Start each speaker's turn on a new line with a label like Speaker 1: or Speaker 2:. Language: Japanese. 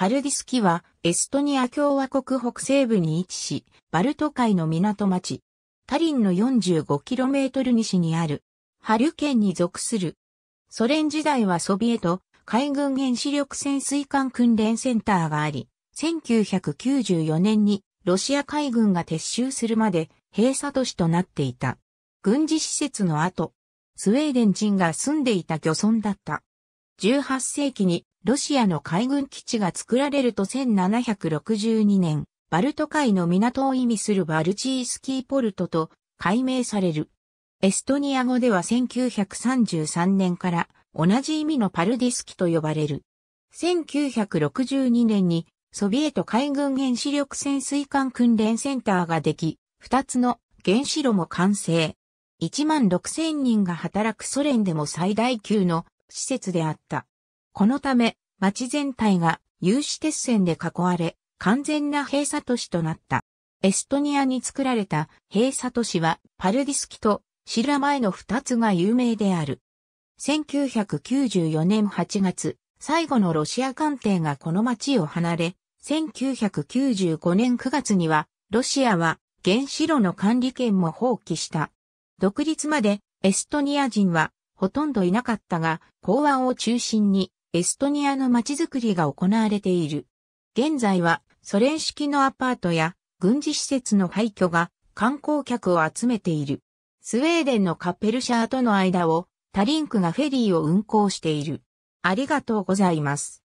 Speaker 1: パルディスキは、エストニア共和国北西部に位置し、バルト海の港町、タリンの 45km 西にある、ハリュ県に属する。ソ連時代はソビエト、海軍原子力潜水艦訓練センターがあり、1994年にロシア海軍が撤収するまで閉鎖都市となっていた。軍事施設の後、スウェーデン人が住んでいた漁村だった。18世紀にロシアの海軍基地が作られると1762年、バルト海の港を意味するバルチースキーポルトと改名される。エストニア語では1933年から同じ意味のパルディスキと呼ばれる。1962年にソビエト海軍原子力潜水艦訓練センターができ、2つの原子炉も完成。1万6000人が働くソ連でも最大級の施設であった。このため、町全体が有志鉄線で囲われ、完全な閉鎖都市となった。エストニアに作られた閉鎖都市はパルディスキとシラマエの二つが有名である。1994年8月、最後のロシア艦艇がこの町を離れ、1995年9月には、ロシアは原子炉の管理権も放棄した。独立までエストニア人はほとんどいなかったが、港湾を中心にエストニアの街づくりが行われている。現在はソ連式のアパートや軍事施設の廃墟が観光客を集めている。スウェーデンのカッペルシャーとの間をタリンクがフェリーを運行している。ありがとうございます。